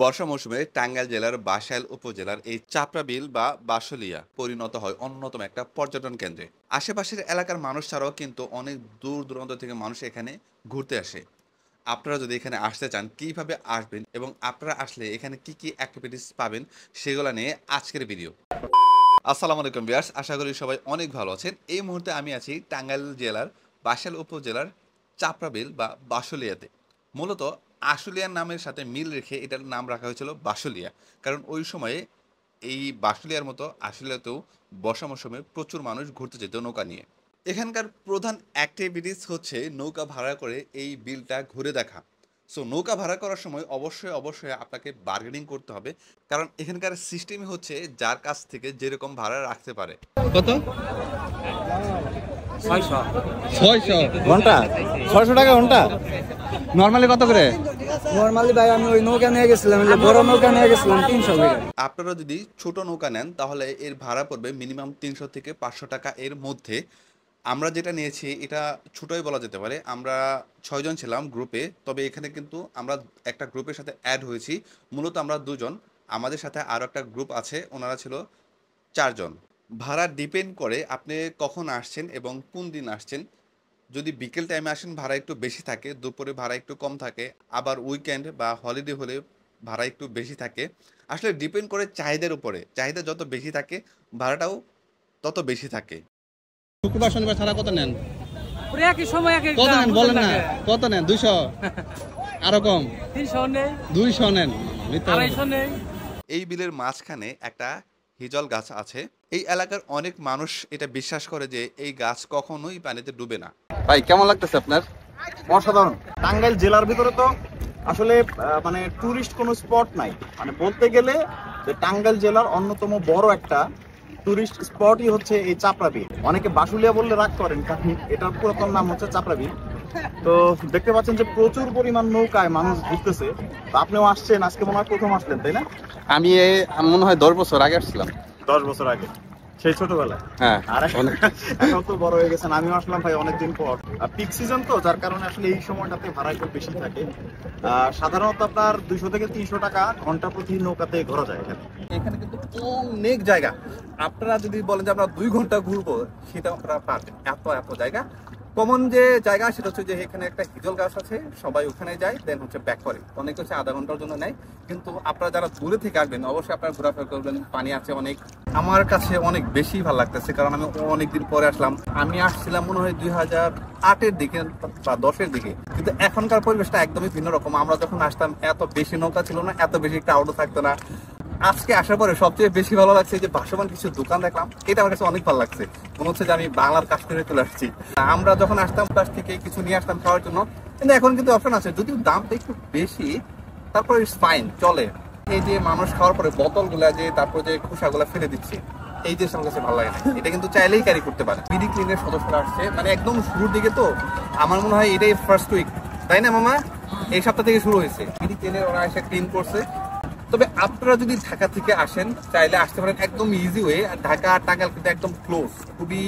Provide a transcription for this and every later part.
বর্ষা মৌসুমে টাঙ্গাইল জেলার বাসাইল উপজেলার এই চাপড়া বিল বা বাসলিয়া পরিণত হয় অন্যতম একটা পর্যটন কেন্দ্রে আশেপাশের এলাকার মানুষ ছাড়াও কিন্তু অনেক দূর দূরান্ত থেকে মানুষ এখানে ঘুরতে আসে আপনারা যদি এখানে আসতে চান কিভাবে আসবেন এবং আপনারা আসলে এখানে কি কি অ্যাক্টিভিটিস পাবেন সেগুলো নিয়ে আজকের ভিডিও আসসালামু আলাইকুম বিয়ার্স আশা করি সবাই অনেক ভালো আছেন এই মুহূর্তে আমি আছি টাঙ্গাইল জেলার বাসাইল উপজেলার চাপড়া বিল বা বাসলিয়াতে মূলত আশুলিয়া নামের সাথে মিল রেখে এটার নাম রাখা হয়েছিল বাসুলিয়া কারণ ওই সময়ে এই বাসুলিয়ার মতো আশুলিয়াতেও বর্ষা মৌসুমে প্রচুর মানুষ ঘুরতে যেত নৌকা নিয়ে এখানকার প্রধান অ্যাক্টিভিটিস হচ্ছে নৌকা ভাড়া করে এই বিলটা ঘুরে দেখা সো নৌকা ভাড়া করার সময় অবশ্যই অবশ্যই আপনাকে বার্গেনিং করতে হবে কারণ এখানকার সিস্টেমই হচ্ছে যার কাছ থেকে যেরকম ভাড়া রাখতে পারে কত ছয়শ ছয়শ ঘন্টা ছয়শ টাকা ঘন্টা কত করে ভাই আমি ওই নৌকা নিয়ে গেছিলাম বড় নৌকা নিয়ে গেছিলাম তিনশো আপনারা যদি ছোট নৌকা নেন তাহলে এর ভাড়া পড়বে মিনিমাম তিনশো থেকে পাঁচশো টাকা এর মধ্যে আমরা যেটা নিয়েছি এটা ছোটোই বলা যেতে পারে আমরা ছয়জন ছিলাম গ্রুপে তবে এখানে কিন্তু আমরা একটা গ্রুপের সাথে অ্যাড হয়েছি মূলত আমরা দুজন আমাদের সাথে আরও একটা গ্রুপ আছে ওনারা ছিল চারজন ভাড়া ডিপেন্ড করে আপনি কখন আসছেন এবং কোন দিন আসছেন যদি বিকেল টাইমে আসেন ভাড়া একটু বেশি থাকে দুপুরে ভাড়া একটু কম থাকে আবার উইকেন্ড বা হলিডে হলে ভাড়া একটু বেশি থাকে আসলে ডিপেন্ড করে চাহিদার উপরে চাহিদা যত বেশি থাকে ভাড়াটাও তত বেশি থাকে শুক্রবার শনিবার ছাড়া কত নেন নেন বলেন কত নেন দুইশো আরো কম নেন নেন এই বিলের মাঝখানে একটা হিজল গাছ আছে এই এলাকার অনেক মানুষ এটা বিশ্বাস করে যে এই গাছ কখনোই পানিতে ডুবে না ভাই কেমন লাগতেছে আপনার অসাধারণ টাঙ্গাইল জেলার ভিতরে তো আসলে মানে টুরিস্ট কোনো স্পট নাই মানে বলতে গেলে যে টাঙ্গাইল জেলার অন্যতম বড় একটা টুরিস্ট স্পটই হচ্ছে এই চাপড়া অনেকে বাসুলিয়া বললে রাগ করেন কারণ এটার পুরাতন নাম হচ্ছে চাপড়া তো দেখতে পাচ্ছেন যে প্রচুর পরিমাণ নৌকায় মানুষ ঘুরতেছে আপনিও আসছেন আজকে মনে হয় প্রথম আসলেন তাই না আমি মনে হয় দশ বছর আগে আসছিলাম দশ বছর আগে সেই ছোটবেলায় হ্যাঁ, অনেকদিন পর যার কারণে আসলে এই সময়টাতে ভাড়া একটু বেশি থাকে সাধারণত আপনার দুইশো থেকে তিনশো টাকা ঘন্টা প্রতি নৌকাতে ঘোরা যায় এখানে জায়গা আপনারা যদি বলেন যে আমরা দুই ঘন্টা ঘুরবো সেটা আপনারা পারবেন এত এত জায়গা কমন যে জায়গা সেটা হচ্ছে যে এখানে একটা হিজল গাছ আছে সবাই ওখানে যায় দেন হচ্ছে ব্যাক করে অনেক হচ্ছে আধা ঘন্টার জন্য নেয় কিন্তু আপনারা যারা দূরে থেকে আসবেন অবশ্যই আপনারা ঘোরাফেরা করবেন পানি আছে অনেক আমার কাছে অনেক বেশি ভালো লাগতেছে কারণ আমি অনেকদিন পরে আসলাম আমি আসছিলাম মনে হয় দুই হাজার আটের দিকে বা দশের দিকে কিন্তু এখনকার পরিবেশটা একদমই ভিন্ন রকম আমরা যখন আসতাম এত বেশি নৌকা ছিল না এত বেশি একটা আউটও থাকতো না আজকে আসার পরে সবচেয়ে বেশি ভালো লাগছে যে ভাসমান কিছু দোকান দেখলাম এটা আমার কাছে অনেক ভালো লাগছে মনে হচ্ছে যে আমি বাংলার করে চলে আসছি আমরা যখন আসতাম কাজ থেকে কিছু নিয়ে আসতাম খাওয়ার জন্য কিন্তু এখন কিন্তু অপশন আছে যদিও দামটা একটু বেশি তারপরে ইটস ফাইন চলে এই যে মানুষ খাওয়ার পরে বোতল গুলা যে তারপর যে গুলা ফেলে দিচ্ছে এই যে আমার কাছে ভালো লাগে না এটা কিন্তু চাইলেই ক্যারি করতে পারে বিডি ক্লিনের সদস্যরা আসছে মানে একদম শুরুর দিকে তো আমার মনে হয় এটাই ফার্স্ট উইক তাই না মামা এই সপ্তাহ থেকে শুরু হয়েছে বিডি ক্লিনের ওরা এসে ক্লিন করছে তবে আপনারা যদি ঢাকা থেকে আসেন চাইলে আসতে পারেন একদম ইজি ওয়ে আর ঢাকা টাঙ্গাল কিন্তু একদম ক্লোজ খুবই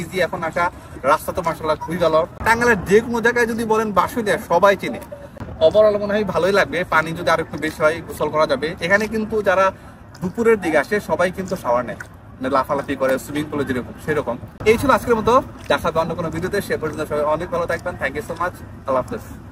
ইজি এখন আসা রাস্তা তো মাসাল্লাহ খুবই ভালো টাঙ্গালের যে কোনো জায়গায় যদি বলেন বাসই দেয় সবাই চেনে ওভারঅল মনে হয় ভালোই লাগবে পানি যদি আর একটু বেশি হয় গোসল করা যাবে এখানে কিন্তু যারা দুপুরের দিকে আসে সবাই কিন্তু শাওয়ার নেয় মানে লাফালাফি করে সুইমিং পুলে যেরকম সেরকম এই ছিল আজকের মতো দেখা অন্য কোনো ভিডিওতে সে পর্যন্ত সবাই অনেক ভালো থাকবেন থ্যাংক ইউ সো মাচ আল্লাহ হাফেজ